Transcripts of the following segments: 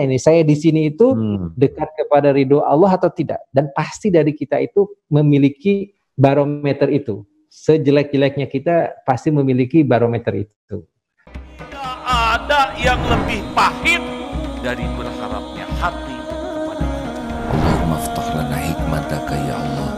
ini saya di sini itu hmm. dekat kepada ridho Allah atau tidak dan pasti dari kita itu memiliki barometer itu sejelek-jeleknya kita pasti memiliki barometer itu tidak ada yang lebih pahit dari berharapnya hati kepada Allah hikmataka ya Allah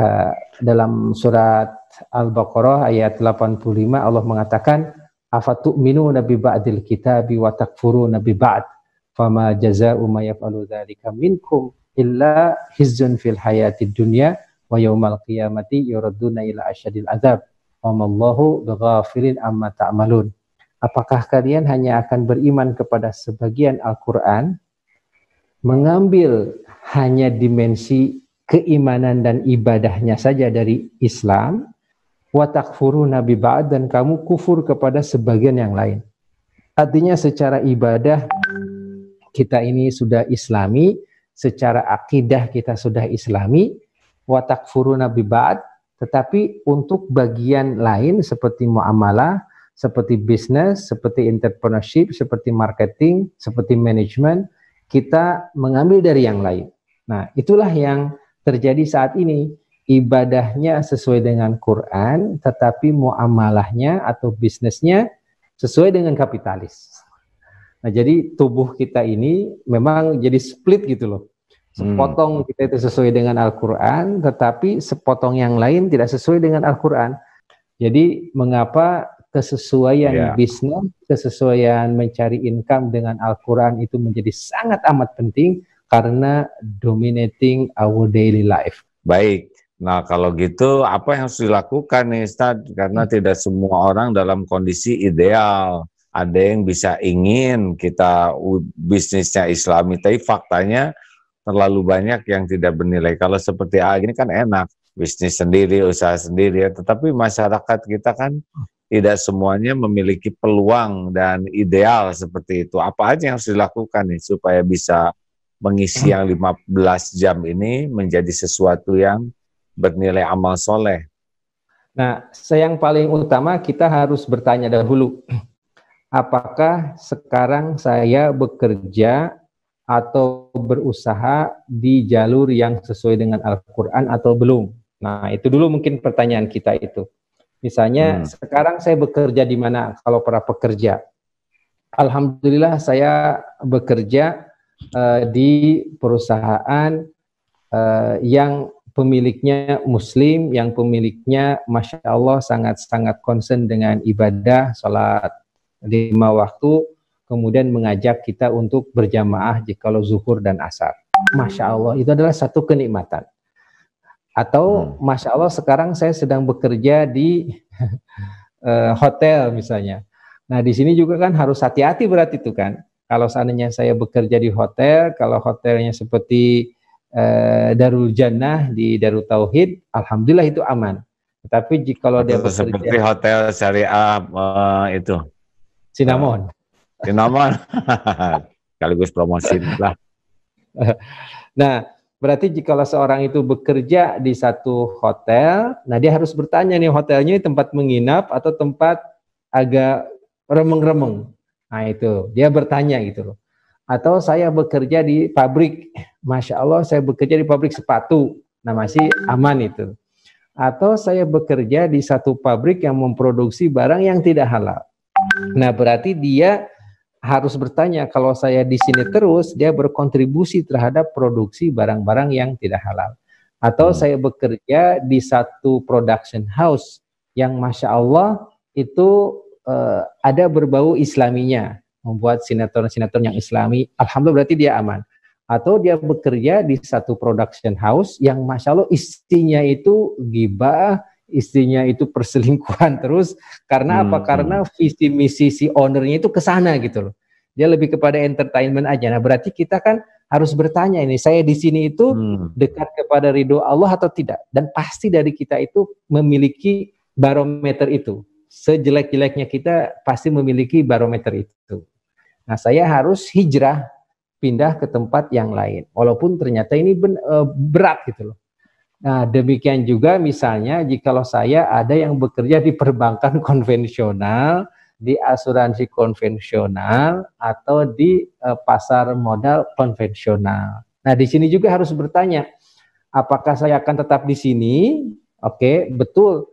uh, dalam surat Al-Baqarah ayat 85 Allah mengatakan afatu'minu nabi ba'dil kitabi wa takfuru nabi ba'd fama jazaa'u may yaf'alu dzalika minkum illa hizzun fil hayatid dunya wa yaumal qiyamati yuraduna ila asyadil azab wa mallahu amma ta'malun apakah kalian hanya akan beriman kepada sebagian Al-Qur'an mengambil hanya dimensi keimanan dan ibadahnya saja dari Islam, wa takfuru Nabi ba'd dan kamu kufur kepada sebagian yang lain. Artinya secara ibadah kita ini sudah islami, secara akidah kita sudah islami, wa takfuru Nabi ba'd tetapi untuk bagian lain seperti muamalah, seperti bisnis, seperti entrepreneurship, seperti marketing, seperti manajemen, kita mengambil dari yang lain. Nah, itulah yang terjadi saat ini ibadahnya sesuai dengan Quran tetapi muamalahnya atau bisnisnya sesuai dengan kapitalis. Nah, jadi tubuh kita ini memang jadi split gitu loh. Sepotong hmm. kita itu sesuai dengan Al-Qur'an tetapi sepotong yang lain tidak sesuai dengan Al-Qur'an. Jadi mengapa kesesuaian yeah. bisnis, kesesuaian mencari income dengan Al-Qur'an itu menjadi sangat amat penting karena dominating our daily life. Baik. Nah, kalau gitu apa yang harus dilakukan nih Ustaz? Karena hmm. tidak semua orang dalam kondisi ideal. Ada yang bisa ingin kita bisnisnya islami, tapi faktanya terlalu banyak yang tidak bernilai. Kalau seperti A ini kan enak, bisnis sendiri, usaha sendiri. Ya. Tetapi masyarakat kita kan tidak semuanya memiliki peluang dan ideal seperti itu. Apa aja yang harus dilakukan nih supaya bisa mengisi yang 15 jam ini menjadi sesuatu yang bernilai amal soleh. Nah, yang paling utama kita harus bertanya dahulu, apakah sekarang saya bekerja atau berusaha di jalur yang sesuai dengan Al-Quran atau belum? Nah, itu dulu mungkin pertanyaan kita itu. Misalnya, hmm. sekarang saya bekerja di mana kalau para pekerja? Alhamdulillah saya bekerja uh, di perusahaan uh, yang pemiliknya muslim, yang pemiliknya masya Allah sangat-sangat concern dengan ibadah, sholat lima waktu, kemudian mengajak kita untuk berjamaah jika jikalau zuhur dan asar. Masya Allah, itu adalah satu kenikmatan. Atau hmm. Masya Allah sekarang saya sedang bekerja di eh, hotel misalnya. Nah di sini juga kan harus hati-hati berarti itu kan. Kalau seandainya saya bekerja di hotel, kalau hotelnya seperti eh, Darul Jannah di Darul Tauhid, alhamdulillah itu aman. Tetapi jika kalau dia bekerja seperti hotel syariah uh, itu Cinnamon. Eh, Cinnamon. Sekaligus promosi lah. Nah, berarti jika seorang itu bekerja di satu hotel, nah dia harus bertanya nih hotelnya tempat menginap atau tempat agak remeng-remeng. Nah itu, dia bertanya gitu loh. Atau saya bekerja di pabrik, Masya Allah saya bekerja di pabrik sepatu, nah masih aman itu. Atau saya bekerja di satu pabrik yang memproduksi barang yang tidak halal. Nah berarti dia harus bertanya kalau saya di sini terus dia berkontribusi terhadap produksi barang-barang yang tidak halal atau hmm. saya bekerja di satu production house yang masya Allah itu uh, ada berbau islaminya, membuat sinetron-sinetron yang islami, alhamdulillah berarti dia aman. Atau dia bekerja di satu production house yang masya Allah istrinya itu gibah, istrinya itu perselingkuhan terus. Karena hmm. apa? Karena hmm. visi misi si ownernya itu ke sana gitu loh. Dia lebih kepada entertainment aja. Nah berarti kita kan harus bertanya ini saya di sini itu hmm. dekat kepada ridho Allah atau tidak dan pasti dari kita itu memiliki barometer itu sejelek-jeleknya kita pasti memiliki barometer itu. Nah, saya harus hijrah pindah ke tempat yang lain. Walaupun ternyata ini ben, e, berat gitu loh. Nah, demikian juga misalnya jikalau saya ada yang bekerja di perbankan konvensional, di asuransi konvensional atau di e, pasar modal konvensional. Nah, di sini juga harus bertanya, apakah saya akan tetap di sini? Oke, betul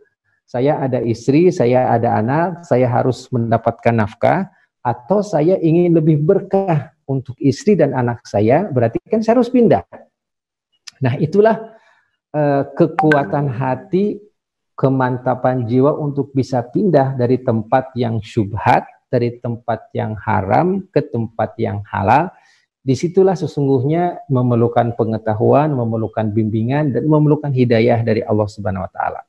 saya ada istri, saya ada anak, saya harus mendapatkan nafkah, atau saya ingin lebih berkah untuk istri dan anak saya, berarti kan saya harus pindah. Nah, itulah eh, kekuatan hati, kemantapan jiwa untuk bisa pindah dari tempat yang syubhat, dari tempat yang haram ke tempat yang halal. Disitulah sesungguhnya memerlukan pengetahuan, memerlukan bimbingan, dan memerlukan hidayah dari Allah Subhanahu wa Ta'ala.